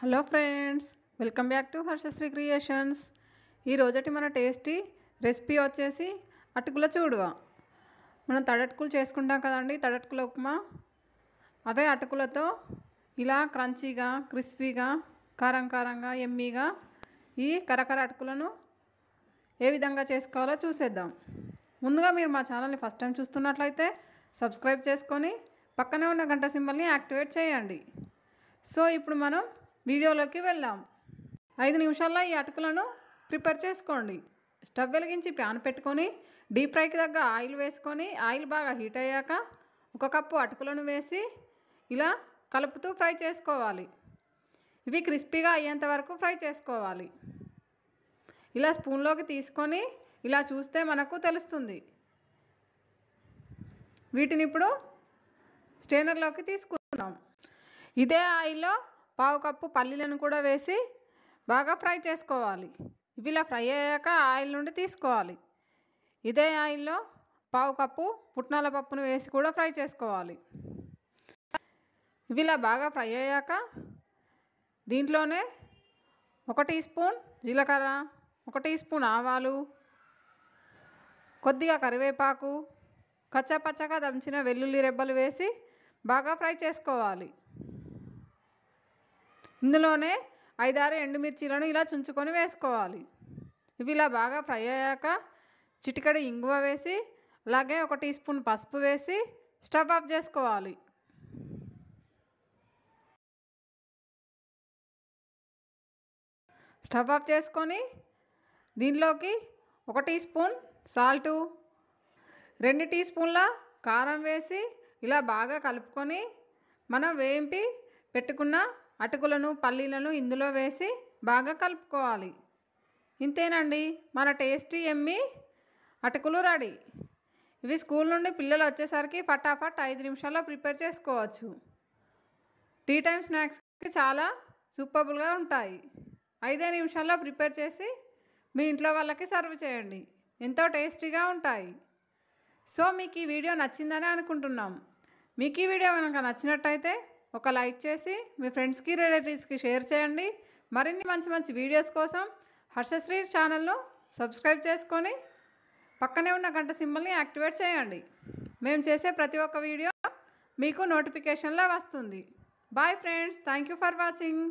hello friends welcome back to Harshasri creations ఈ రోజటి మన టేస్టీ రెసిపీ వచ్చేసి అటుకుల చూడువ మనం తడటుకులు చేసుకుంటాం కదండి తడటుకుల ఉప్మా అవే అటుకులతో ఇలా క్రంచీగా క్రిస్పీగా కారం కారంగా ఎమ్మీగా ఈ కరకర అటుకులను ఏ విధంగా చేసుకోవాలో చూసేద్దాం ముందుగా మీరు మా ఛానల్ని ఫస్ట్ టైం చూస్తున్నట్లయితే సబ్స్క్రైబ్ చేసుకొని పక్కనే ఉన్న గంట సింబల్ని యాక్టివేట్ చేయండి సో ఇప్పుడు మనం వీడియోలోకి వెళ్దాం ఐదు నిమిషాల్లో ఈ అటుకులను ప్రిపేర్ చేసుకోండి స్టవ్ వెలిగించి ప్యాన్ పెట్టుకొని డీప్ ఫ్రైకి తగ్గ ఆయిల్ వేసుకొని ఆయిల్ బాగా హీట్ అయ్యాక ఒక కప్పు అటుకులను వేసి ఇలా కలుపుతూ ఫ్రై చేసుకోవాలి ఇవి క్రిస్పీగా అయ్యేంత వరకు ఫ్రై చేసుకోవాలి ఇలా స్పూన్లోకి తీసుకొని ఇలా చూస్తే మనకు తెలుస్తుంది వీటిని ఇప్పుడు స్టేనర్లోకి తీసుకుందాం ఇదే ఆయిల్లో పావు కప్పు పల్లీలను కూడా వేసి బాగా ఫ్రై చేసుకోవాలి ఇవి ఇలా ఫ్రై అయ్యాక ఆయిల్ నుండి తీసుకోవాలి ఇదే ఆయిల్లో పావు కప్పు పుట్నాల పప్పును వేసి కూడా ఫ్రై చేసుకోవాలి ఇవి ఇలా బాగా ఫ్రై అయ్యాక దీంట్లోనే ఒక టీ స్పూన్ జీలకర్ర ఒక టీ స్పూన్ ఆవాలు కొద్దిగా కరివేపాకు కచ్చపచ్చగా దంచిన వెల్లుల్లి రెబ్బలు వేసి బాగా ఫ్రై చేసుకోవాలి ఇందులోనే ఐదారు ఎండుమిర్చీలను ఇలా చుంచుకొని వేసుకోవాలి ఇవి ఇలా బాగా ఫ్రై అయ్యాక చిటికడి ఇంగువ వేసి అలాగే ఒక టీ స్పూన్ పసుపు వేసి స్టవ్ ఆఫ్ చేసుకోవాలి స్టవ్ ఆఫ్ చేసుకొని దీనిలోకి ఒక టీ స్పూన్ సాల్టు రెండు టీ స్పూన్ల కారం వేసి ఇలా బాగా కలుపుకొని మనం వేయింపి పెట్టుకున్న అటుకులను పల్లీలను ఇందులో వేసి బాగా కలుపుకోవాలి ఇంతేనండి మన టేస్టీ ఎమ్మి అటుకులు రెడీ ఇవి స్కూల్ నుండి పిల్లలు వచ్చేసరికి ఫటాఫట్ ఐదు నిమిషాల్లో ప్రిపేర్ చేసుకోవచ్చు టీ టైం స్నాక్స్కి చాలా సూపబుల్గా ఉంటాయి ఐదే నిమిషాల్లో ప్రిపేర్ చేసి మీ ఇంట్లో వాళ్ళకి సర్వ్ చేయండి ఎంతో టేస్టీగా ఉంటాయి సో మీకు ఈ వీడియో నచ్చిందని అనుకుంటున్నాం మీకు ఈ వీడియో కనుక నచ్చినట్టయితే ఒక లైక్ చేసి మీ ఫ్రెండ్స్కి రిలేటివ్స్కి షేర్ చేయండి మరిన్ని మంచి మంచి వీడియోస్ కోసం హర్షశ్రీ ఛానల్ను సబ్స్క్రైబ్ చేసుకొని పక్కనే ఉన్న గంట సింబల్ని యాక్టివేట్ చేయండి మేము చేసే ప్రతి ఒక్క వీడియో మీకు నోటిఫికేషన్లో వస్తుంది bye friends thank you for watching